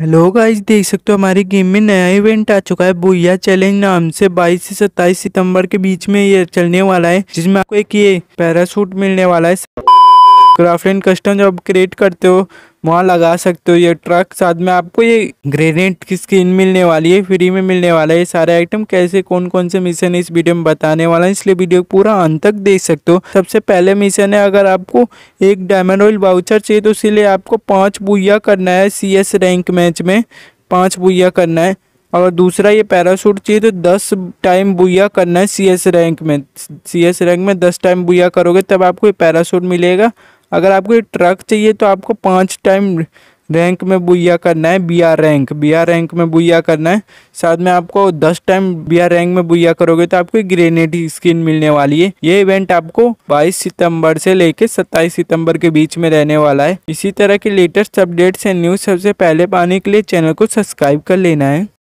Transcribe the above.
hello guys देख सकते हो हमारी गेम में नया इवेंट आ चुका है बुया चैलेंज नाम से 22 से 27 सितंबर के बीच में ये चलने वाला है जिसमें आपको एक ये पैराशूट मिलने वाला है क्राफ्ट एंड कस्टम जब क्रिएट करते हो वहाँ लगा सकते हो ये ट्रक साथ में आपको ये ग्रेनेड की स्किन मिलने वाली है फ्री में मिलने वाला है ये सारे आइटम कैसे कौन कौन से मिशन इस वीडियो में बताने वाला है इसलिए वीडियो पूरा अंत तक देख सकते हो सबसे पहले मिशन है अगर आपको एक डायमंड ऑयल बाउचर चाहिए तो इसीलिए आपको पाँच बुया करना है सी रैंक मैच में पाँच बुया करना है और दूसरा ये पैराशूट चाहिए तो दस टाइम बुया करना है सी रैंक में सी रैंक में दस टाइम बुया करोगे तब आपको ये पैराशूट मिलेगा अगर आपको ये ट्रक चाहिए तो आपको पाँच टाइम रैंक में बुइया करना है B R rank B R rank में बुइया करना है साथ में आपको दस टाइम बी आर रैंक में बुइया करोगे तो आपको ग्रेनेड स्किन मिलने वाली है ये इवेंट आपको 22 सितंबर से लेकर 27 सितंबर के बीच में रहने वाला है इसी तरह के लेटेस्ट अपडेट्स एंड न्यूज़ सबसे पहले पाने के लिए चैनल को सब्सक्राइब कर लेना है